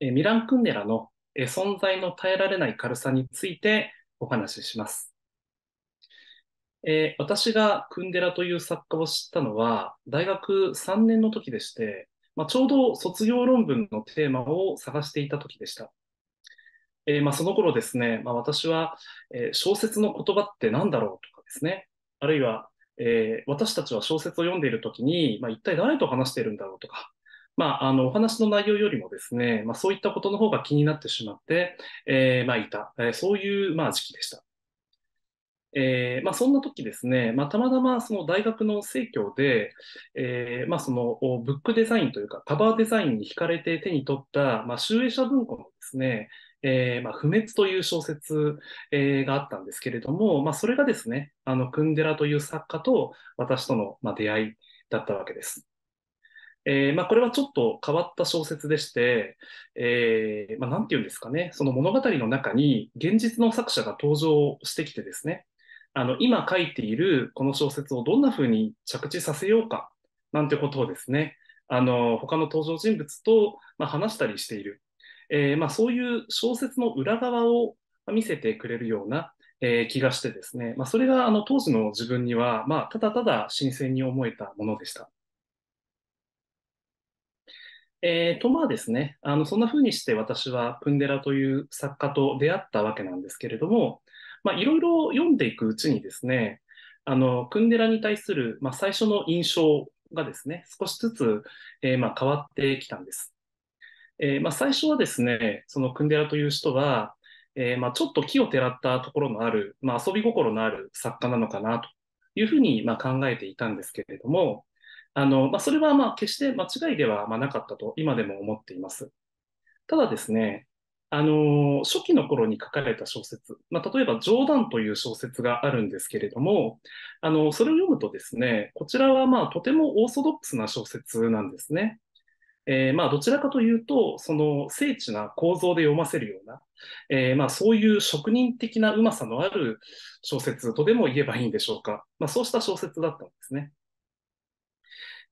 えミラン・クンデラの、え存在の耐えられない軽さについてお話しします。えー、私がクンデラという作家を知ったのは、大学3年の時でして、まあ、ちょうど卒業論文のテーマを探していた時でした。えー、まあ、その頃ですね、まあ、私は、えー、小説の言葉って何だろうとかですね、あるいは、え私たちは小説を読んでいる時に、ま一体誰と話しているんだろうとか、まあ、あの、お話の内容よりもですね、まあ、そういったことの方が気になってしまって、えー、まあ、いた、えそういう、まあ、時期でした。えー、まあ、そんな時ですね、まあ、たまたまその大学の生協で、えー、まあ、そのブックデザインというかカバーデザインに惹かれて手に取った、まあ、集英社文庫のですね、えー、まあ、不滅という小説、えがあったんですけれども、まあ、それがですね、あのクンデラという作家と私との、ま出会いだったわけです。えー、まあ、これはちょっと変わった小説でして、えー、まあ、なんて言うんですかね、その物語の中に現実の作者が登場してきてですね、あの、今書いているこの小説をどんな風に着地させようか、なんてことをですね、あの、他の登場人物と、ま話したりしている。えー、まそういう小説の裏側を見せてくれるような、えー、気がしてですね、まあ、それがあの当時の自分には、まあ、ただただ新鮮に思えたものでした。えー、とまあですね、あのそんな風にして私はプンデラという作家と出会ったわけなんですけれども、まあ、いろいろ読んでいくうちにですね、あのプンデラに対する、まあ、最初の印象がですね、少しずつ、えー、まあ、変わってきたんです。えー、まあ、最初はですね、そのクンデラという人は、えー、まあ、ちょっと木をてらったところのある、まあ、遊び心のある作家なのかなというふうにま考えていたんですけれども、あの、まあ、それはまあ決して間違いではまなかったと今でも思っています。ただですね、あの、初期の頃に書かれた小説、まあ、例えば冗談という小説があるんですけれども、あの、それを読むとですね、こちらはまあとてもオーソドックスな小説なんですね。えー、まあどちらかというと、その精緻な構造で読ませるような、えー、まあそういう職人的なうまさのある小説とでも言えばいいんでしょうか。まあそうした小説だったんですね。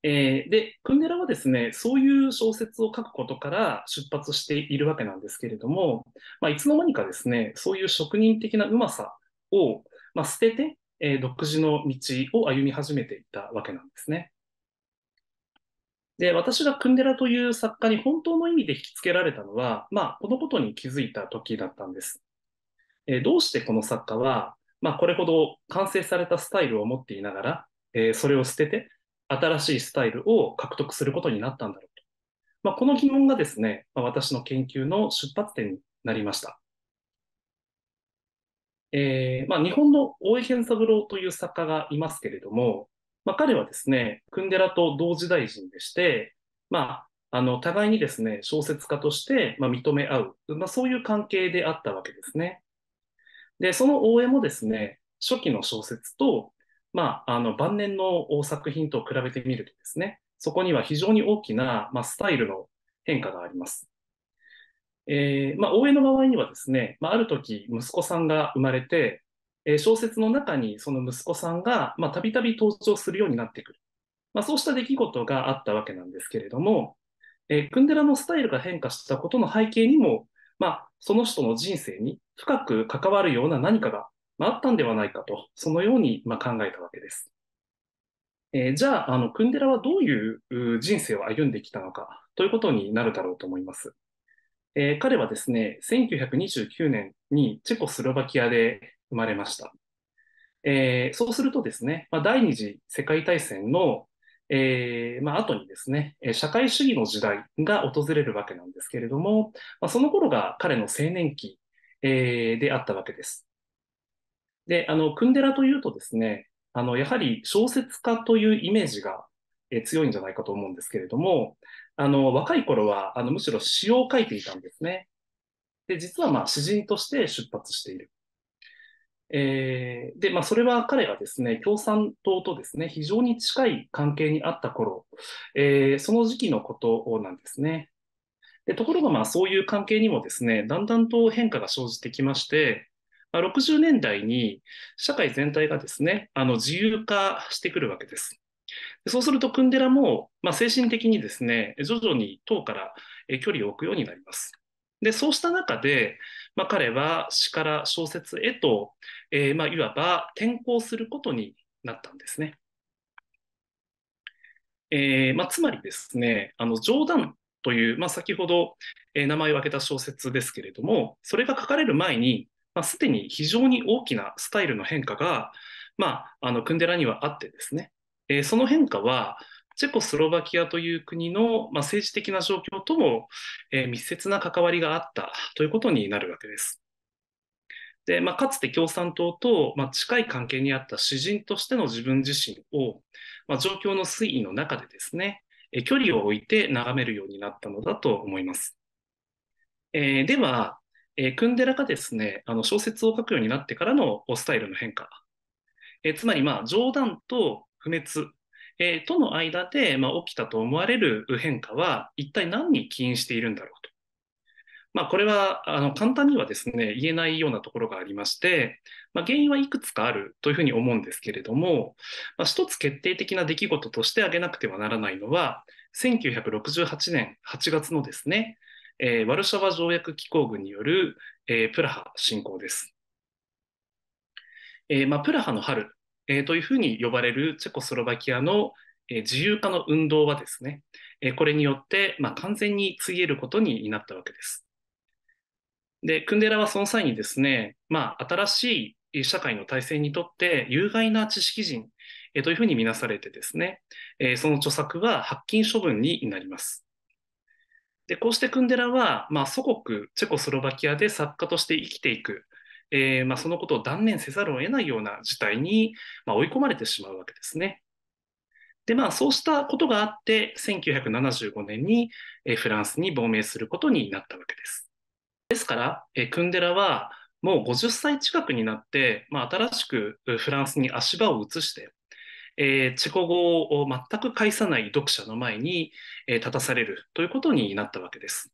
えー、で、クンデラはですね、そういう小説を書くことから出発しているわけなんですけれども、まあ、いつの間にかですね、そういう職人的なうまさを、まあ、捨てて、えー、独自の道を歩み始めていたわけなんですね。で、私がクンデラという作家に本当の意味で引きつけられたのは、まあ、このことに気づいた時だったんです。えー、どうしてこの作家は、まあ、これほど完成されたスタイルを持っていながら、えそれを捨てて、新しいスタイルを獲得することになったんだろうと。まあ、この疑問がですね、まあ、私の研究の出発点になりました。えー、まあ、日本の大江健三郎という作家がいますけれども、まあ、彼はですね、クンデラと同時代人でして、まあ、あの互いにですね、小説家として、ま認め合う、まそういう関係であったわけですね。で、その大江もですね、初期の小説とまあ、あの晩年の作品と比べてみるとですね、そこには非常に大きな、まあ、スタイルの変化があります。えー、まあ、大江の場合にはですね、まあ、ある時息子さんが生まれて、えー、小説の中にその息子さんがたびたび登場するようになってくる。まあ、そうした出来事があったわけなんですけれども、えー、クンデラのスタイルが変化したことの背景にも、まあ、その人の人生に深く関わるような何かがまあ、あったんではないかと、そのようにまあ考えたわけです。えー、じゃあ、あの、クンデラはどういう人生を歩んできたのかということになるだろうと思います。えー、彼はですね、1929年にチェコスロバキアで生まれました。えー、そうするとですね、まあ、第二次世界大戦の、えーまあ後にですね、社会主義の時代が訪れるわけなんですけれども、まあ、その頃が彼の青年期、えー、であったわけです。で、あの、クンデラというとですね、あの、やはり小説家というイメージが、え強いんじゃないかと思うんですけれども、あの、若い頃は、あの、むしろ詩を書いていたんですね。で、実はまあ、詩人として出発している。えー、で、まあ、それは彼がですね、共産党とですね、非常に近い関係にあった頃、えー、その時期のことなんですね。でところが、まあ、そういう関係にもですね、だんだんと変化が生じてきまして、あ、60年代に社会全体がですね、あの自由化してくるわけです。そうすると、クンデラも、まあ、精神的にですね、徐々に党から距離を置くようになります。で、そうした中で、まあ、彼は詩から小説へと、えー、まあ、いわば転校することになったんですね。えー、まあ、つまりですね、あの冗談という、まあ、先ほど、え名前を挙げた小説ですけれども、それが書かれる前に、まあ、すでに非常に大きなスタイルの変化が、まあ、あのクンデラにはあってですね、えー、その変化はチェコスロバキアという国の、まあ、政治的な状況とも、えー、密接な関わりがあったということになるわけです。でまあ、かつて共産党と、まあ、近い関係にあった詩人としての自分自身を、まあ、状況の推移の中でですね、えー、距離を置いて眺めるようになったのだと思います。えー、では、えー、クンデラがですね、あの小説を書くようになってからのスタイルの変化。えー、つまり、まあ、冗談と不滅、えー、との間で、まあ、起きたと思われる変化は一体何に起因しているんだろうと。まあ、これはあの簡単にはですね、言えないようなところがありまして、まあ、原因はいくつかあるというふうに思うんですけれども、まあ、一つ決定的な出来事として挙げなくてはならないのは、1968年8月のですね、えー、ワルシャワ条約機構軍による、えー、プラハ侵攻です。えーまあ、プラハの春、えー、というふうに呼ばれるチェコスロバキアの、えー、自由化の運動はですね、えー、これによって、まあ、完全についえることになったわけです。で、クンデラはその際にですね、まあ、新しい社会の体制にとって有害な知識人、えー、というふうに見なされてですね、えー、その著作は発禁処分になります。で、こうしてクンデラは、まあ、祖国、チェコスロバキアで作家として生きていく、えー、まあ、そのことを断念せざるを得ないような事態に、まあ、追い込まれてしまうわけですね。で、まあ、そうしたことがあって、1975年に、えフランスに亡命することになったわけです。ですから、えクンデラは、もう50歳近くになって、まあ、新しくフランスに足場を移して、えー、チェコ語を全く介さない読者の前に、えー、立たされるということになったわけです。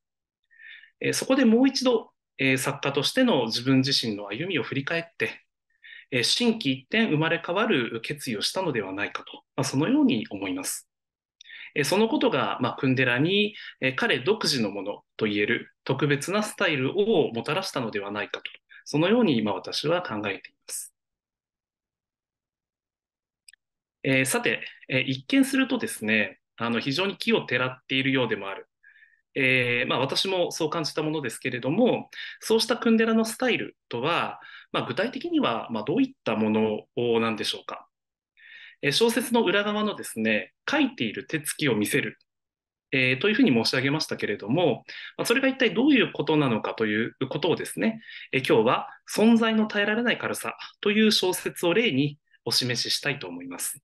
えー、そこでもう一度、え作家としての自分自身の歩みを振り返って、え心機一転生まれ変わる決意をしたのではないかと、まあ、そのように思います。えそのことが、まあ、クンデラに、え彼独自のものといえる特別なスタイルをもたらしたのではないかと、そのように今私は考えています。えー、さて、えー、一見するとですね、あの非常に木をてらっているようでもある。えー、まあ、私もそう感じたものですけれども、そうしたクンデラのスタイルとは、まあ、具体的にはまどういったものなんでしょうか。え小説の裏側のですね、書いている手つきを見せる、えというふうに申し上げましたけれども、まそれが一体どういうことなのかということをですね、え今日は「存在の耐えられない軽さ」という小説を例にお示ししたいと思います。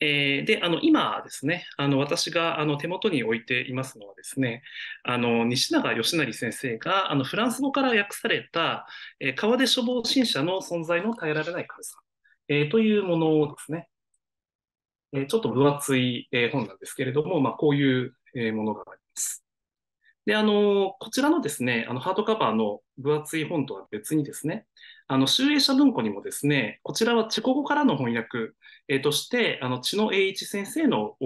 えー、で、あの、今ですね、あの、私が、あの、手元に置いていますのはですね、あの、西永義成先生が、あの、フランス語から訳された、えー、川出処方新社の存在の耐えられない神さん、えー、というものですね。えー、ちょっと分厚い、えー、本なんですけれども、まあ、こういう、えー、ものがあります。で、あの、こちらのですね、あの、ハードカバーの分厚い本とは別にですね、あの、集英社文庫にもですね、こちらはチェコ語からの翻訳、えー、として、あの、知野栄一先生の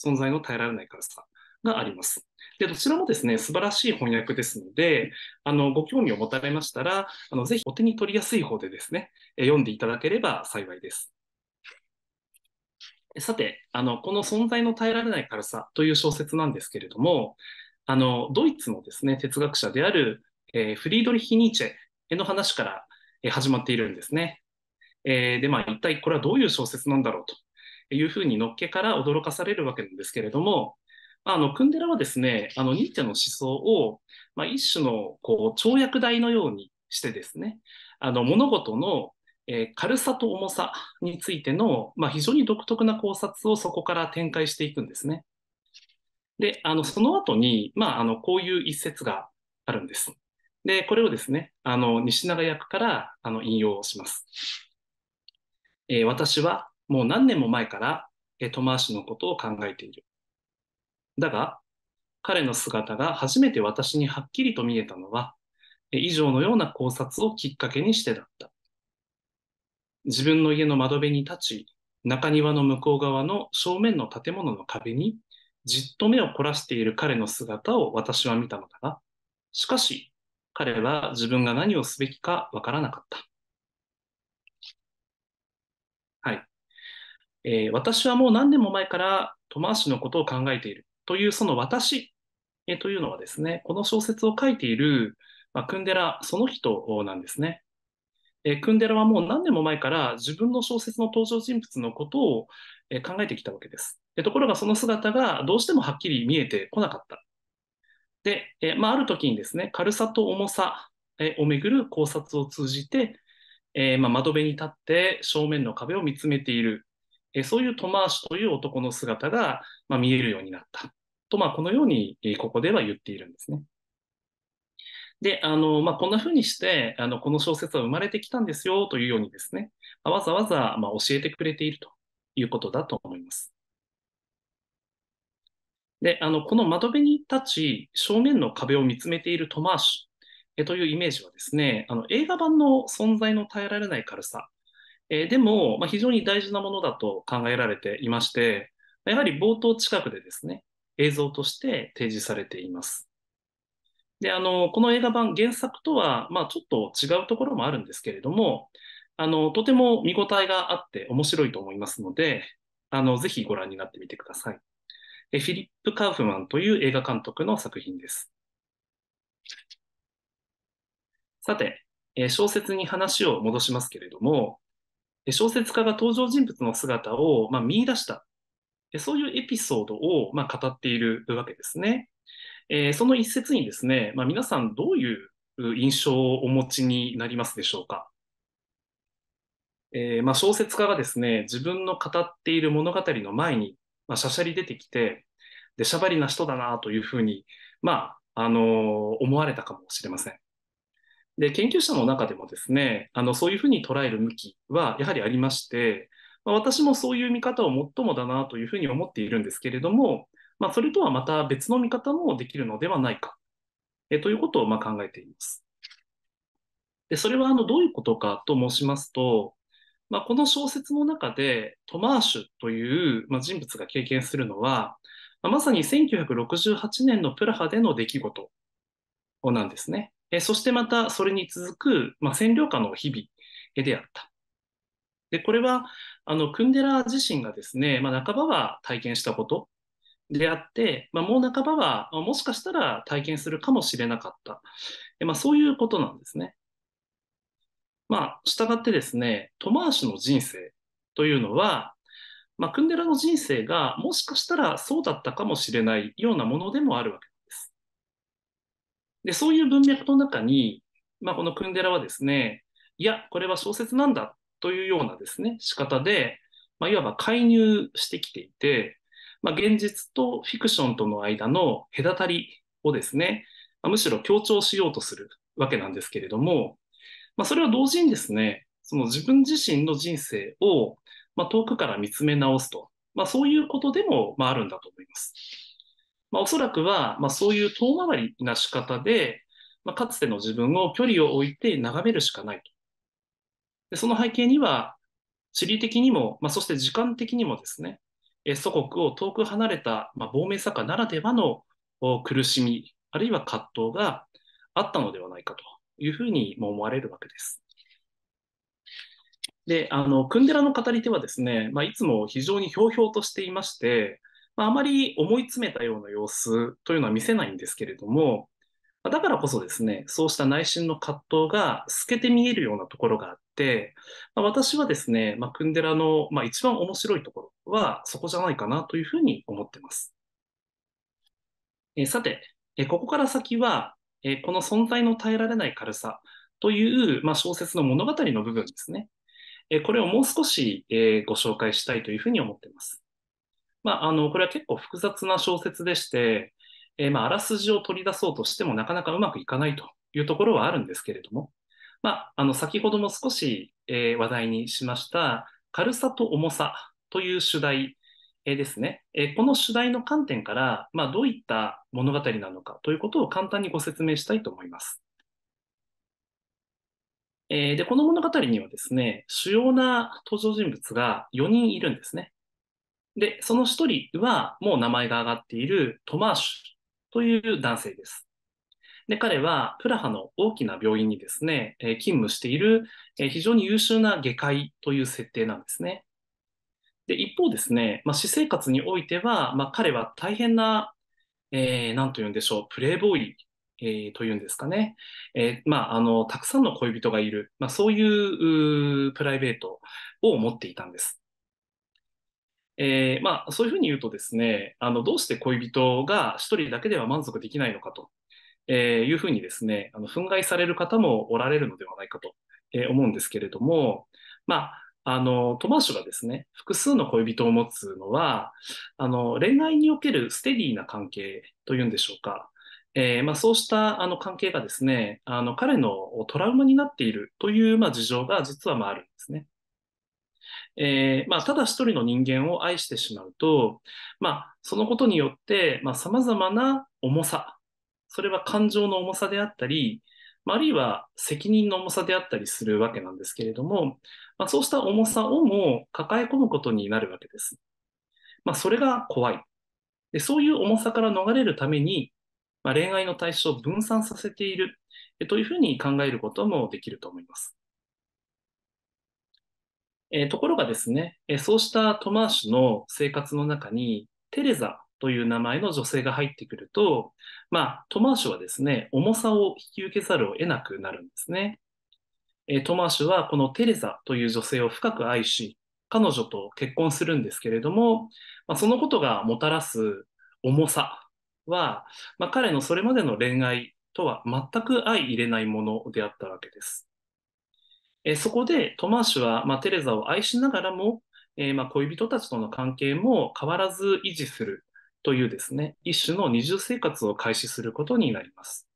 存在の耐えられないからさがあります。で、どちらもですね、素晴らしい翻訳ですので、あの、ご興味を持たれましたら、あの、ぜひお手に取りやすい方でですね、読んでいただければ幸いです。さて、あの、この存在の耐えられない辛さという小説なんですけれども、あの、ドイツのですね、哲学者である、えー、フリードリヒ・ニーチェの話から、え始まっているんですね。えー、で、まあ、一体これはどういう小説なんだろうというふうにのっけから驚かされるわけなんですけれども、あの、クンデラはですね、あの、ニーチェの思想を、まあ、一種の、こう、跳躍台のようにしてですね、あの、物事の、えー、軽さと重さについての、まあ、非常に独特な考察をそこから展開していくんですね。で、あの、その後に、まあ、あの、こういう一節があるんです。で、これをですね、あの、西永役から、あの、引用します。えー、私は、もう何年も前から、えー、トマーシのことを考えている。だが、彼の姿が初めて私にはっきりと見えたのは、えー、以上のような考察をきっかけにしてだった。自分の家の窓辺に立ち、中庭の向こう側の正面の建物の壁にじっと目を凝らしている彼の姿を私は見たのだが、しかし彼は自分が何をすべきかわからなかった。はい、えー、私はもう何年も前から友達のことを考えているというその私、えー、というのはですね、この小説を書いている、まあ、クンデラその人なんですね。えー、クンデラはもう何年も前から自分の小説の登場人物のことを、え考えてきたわけです。ところがその姿がどうしてもはっきり見えてこなかった。で、えまあ、ある時にですね、軽さと重さをめぐる考察を通じて、えー、まあ、窓辺に立って正面の壁を見つめている、えそういうトマーシュという男の姿が、まあ、見えるようになった。と、まあ、このように、えここでは言っているんですね。で、あの、まあ、こんな風にして、あの、この小説は生まれてきたんですよというようにですね、わざわざ、まあ、教えてくれているということだと思います。で、あの、この窓辺に立ち、正面の壁を見つめているトマーシュというイメージはですね、あの映画版の存在の耐えられない軽さ、えでも、まあ、非常に大事なものだと考えられていまして、やはり冒頭近くでですね、映像として提示されています。で、あの、この映画版、原作とは、まあ、ちょっと違うところもあるんですけれども、あの、とても見応えがあって面白いと思いますので、あの、ぜひご覧になってみてください。フィリップ・カーフマンという映画監督の作品です。さて、小説に話を戻しますけれども、小説家が登場人物の姿を、まあ、見出した、そういうエピソードを、まあ、語っているわけですね。えその一節にですね、まあ、皆さんどういう印象をお持ちになりますでしょうか。えまあ、小説家がですね、自分の語っている物語の前に、まあ、しゃしゃり出てきて、で、しゃばりな人だなというふうに、まあ、あのー、思われたかもしれません。で、研究者の中でもですね、あの、そういうふうに捉える向きはやはりありまして、まあ、私もそういう見方を最もだなというふうに思っているんですけれども、まあ、それとはまた別の見方もできるのではないか、えということをま考えています。で、それはあの、どういうことかと申しますと、まあ、この小説の中でトマーシュという、ま人物が経験するのは、まさに1968年のプラハでの出来事なんですね。えそしてまたそれに続く、まあ、占領下の日々であった。でこれはあのクンデラ自身がですね、まあ、半ばは体験したことであって、まあ、もう半ばはもしかしたら体験するかもしれなかった、まあ、そういうことなんですね。まあ、従ってですね、トマーシュの人生というのは、まあ、クンデラの人生がもしかしたらそうだったかもしれないようなものでもあるわけです。で、そういう文脈の中に、まあ、このクンデラはですね、いや、これは小説なんだというようなですね、仕方で、まあ、いわば介入してきていて、まあ、現実とフィクションとの間の隔たりをですね、まあ、むしろ強調しようとするわけなんですけれども、まあ、それは同時にですね、その自分自身の人生をまあ、遠くから見つめ直すと、まあ、そういうことでも、まあ、あるんだと思います。まあ、おそらくは、まあ、そういう遠回りな仕方で、まあ、かつての自分を距離を置いて眺めるしかないと。でその背景には、地理的にも、まあ、そして時間的にもですね、え祖国を遠く離れた、まあ、亡命作家ならではの苦しみ、あるいは葛藤があったのではないかというふうにも思われるわけです。で、あの、クンデラの語り手はですね、まあ、いつも非常にひょうひょうとしていまして、まあ、あまり思い詰めたような様子というのは見せないんですけれども、だからこそですね、そうした内心の葛藤が透けて見えるようなところがあって、まあ、私はですね、まあ、クンデラの、まあ、一番面白いところはそこじゃないかなというふうに思ってます。えさて、えここから先は、えこの存在の耐えられない軽さという、まあ、小説の物語の部分ですね。えこれをもう少し、えご紹介したいというふうに思っています。まあ、あの、これは結構複雑な小説でして、えまあ、あらすじを取り出そうとしてもなかなかうまくいかないというところはあるんですけれども、まあ、あの、先ほども少し、え話題にしました、軽さと重さという主題、えですね、えこの主題の観点から、まあ、どういった物語なのかということを簡単にご説明したいと思います。えー、で、この物語にはですね、主要な登場人物が4人いるんですね。で、その1人はもう名前が挙がっているトマーシュという男性です。で、彼はプラハの大きな病院にですね、えー、勤務している、えー、非常に優秀な外科医という設定なんですね。で、一方ですね、まあ、私生活においては、まあ、彼は大変な、えー、なんと言うんでしょう、プレイボーイえー、というんですかね、えー、まあ、あの、たくさんの恋人がいる、まあ、そういうプライベートを持っていたんです。えー、まあ、そういうふうに言うとですね、あの、どうして恋人が一人だけでは満足できないのかと、えいうふうにですね、あの、憤慨される方もおられるのではないかと、え思うんですけれども、まあ、あの、トマーシュがですね、複数の恋人を持つのは、あの、恋愛におけるステディな関係というんでしょうか。えーまあ、そうしたあの関係がですね、あの彼のトラウマになっているという、まあ、事情が実はまああるんですね。えーまあ、ただ一人の人間を愛してしまうと、まあ、そのことによってさまざ、まな重さ、それは感情の重さであったり、あ、あるいは責任の重さであったりするわけなんですけれども、まあ、そうした重さをも抱え込むことになるわけです。まあ、それが怖いで。そういう重さから逃れるためにまあ、恋愛の対象を分散させているというふうに考えることもできると思います。えところがですね、えそうしたトマーシュの生活の中に、テレザという名前の女性が入ってくると、まあ、トマーシュはですね、重さを引き受けざるを得なくなるんですね。えトマーシュはこのテレザという女性を深く愛し、彼女と結婚するんですけれども、まあ、そのことがもたらす重さは、まあ、彼のそれまでの恋愛とは全く相入れないものであったわけです。えそこでトマーシュは、まあ、テレザを愛しながらも、えー、まあ、恋人たちとの関係も変わらず維持するというですね、一種の二重生活を開始することになります。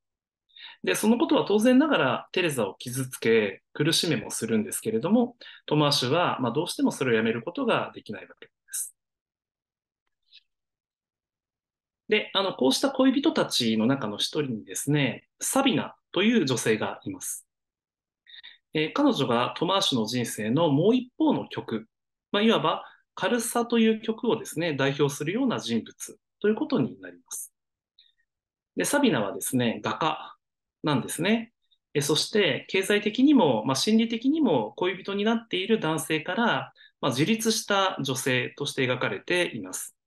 で、そのことは当然ながらテレザを傷つけ、苦しめもするんですけれども、トマーシュは、まあ、どうしてもそれをやめることができないわけ。で、あの、こうした恋人たちの中の一人にですね、サビナという女性がいます。えー、彼女がトマーシュの人生のもう一方の曲、まあ、いわば、カルサという曲をですね、代表するような人物ということになります。で、サビナはですね、画家なんですね。えそして、経済的にも、まあ、心理的にも恋人になっている男性から、まあ、自立した女性として描かれています。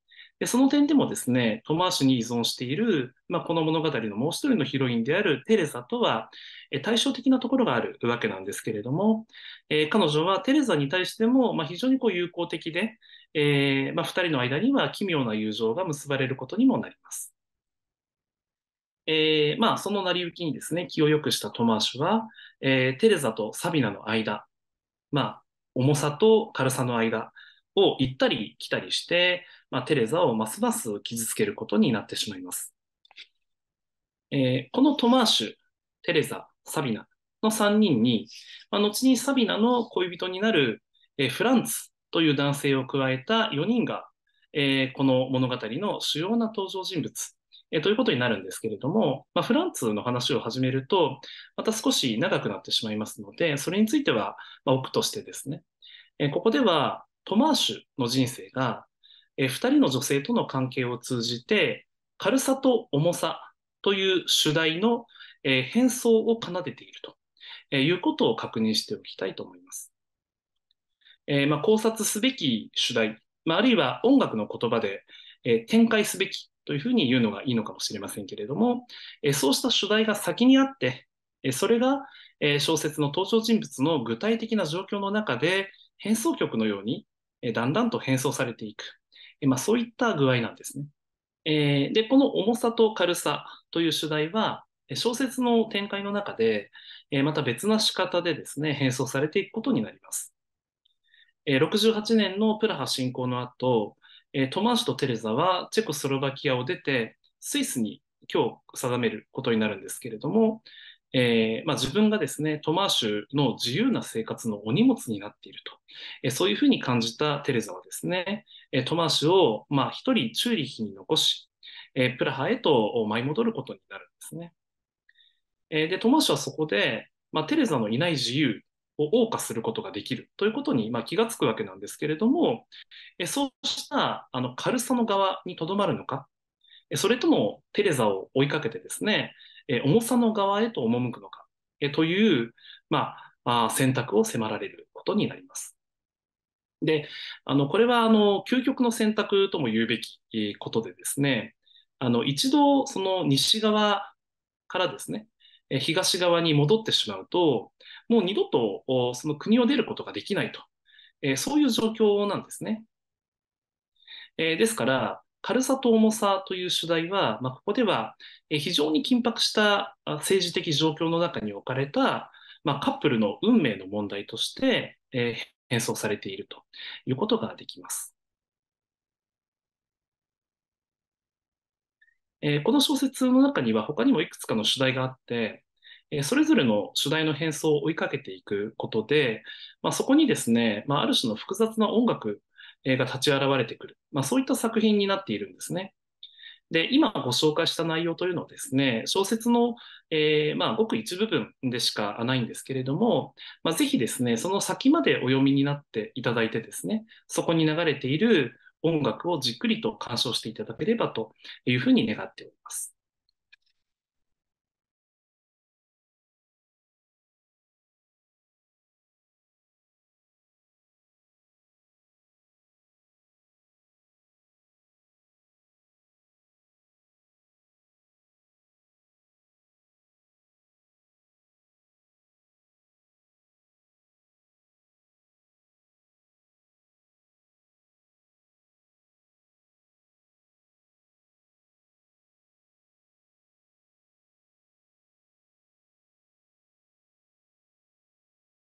で、その点でもですね、トマーシュに依存している、まあ、この物語のもう一人のヒロインであるテレザとは、え対照的なところがあるわけなんですけれども、えー、彼女はテレザに対しても、まあ、非常にこう友好的で、えー、まあ、2人の間には奇妙な友情が結ばれることにもなります。えー、まあ、その成り行きにですね、気を良くしたトマーシュは、えー、テレザとサビナの間、まあ、重さと軽さの間を行ったり来たりして、まあ、テレザをますます傷つけることになってしまいます。えー、このトマーシュ、テレザ、サビナの3人に、まあ、後にサビナの恋人になる、えー、フランツという男性を加えた4人が、えー、この物語の主要な登場人物、えー、ということになるんですけれども、まあ、フランツの話を始めると、また少し長くなってしまいますので、それについては、まあ、奥としてですね、えー、ここではトマーシュの人生が、えー、2人の女性との関係を通じて軽さと重さという主題の、えー、変装を奏でていると、えー、いうことを確認しておきたいと思います。えーまあ、考察すべき主題、まあ、あるいは音楽の言葉で、えー、展開すべきというふうに言うのがいいのかもしれませんけれども、えー、そうした主題が先にあって、えー、それが、えー、小説の登場人物の具体的な状況の中で変装曲のように、えー、だんだんと変装されていく。まあ、そういった具合なんですね。えー、で、この重さと軽さという主題は、小説の展開の中で、えー、また別な仕方でですね、変装されていくことになります。えー、68年のプラハ侵攻の後、えトマーシュとテレザはチェコスロバキアを出て、スイスに今日定めることになるんですけれども、えー、まあ、自分がですね、トマーシュの自由な生活のお荷物になっていると、えー、そういうふうに感じたテレザはですね、えトマーシュを、まあ、人チューリヒに残し、えプラハへと舞い戻ることになるんですね。えで、トマーシュはそこで、まあ、テレザのいない自由を謳歌することができるということに、まあ、気がつくわけなんですけれども、えそうしたあの軽さの側にとどまるのか、それともテレザを追いかけてですね、え重さの側へと赴くのか、えという、まあ、選択を迫られることになります。で、あの、これは、あの、究極の選択とも言うべきことでですね、あの、一度、その西側からですね、東側に戻ってしまうと、もう二度とその国を出ることができないと、えそういう状況なんですね。えですから、軽さと重さという主題は、まあ、ここでは非常に緊迫した政治的状況の中に置かれた、まあ、カップルの運命の問題として、えー、変装されているということができます。えー、この小説の中には他にもいくつかの主題があって、えそれぞれの主題の変装を追いかけていくことで、まあ、そこにですね、まあ、ある種の複雑な音楽が立ち現れてくる。まあ、そういった作品になっているんですね。で、今ご紹介した内容というのはですね、小説の、えー、まあ、ごく一部分でしかないんですけれども、まあ、ぜひですね、その先までお読みになっていただいてですね、そこに流れている音楽をじっくりと鑑賞していただければというふうに願っております。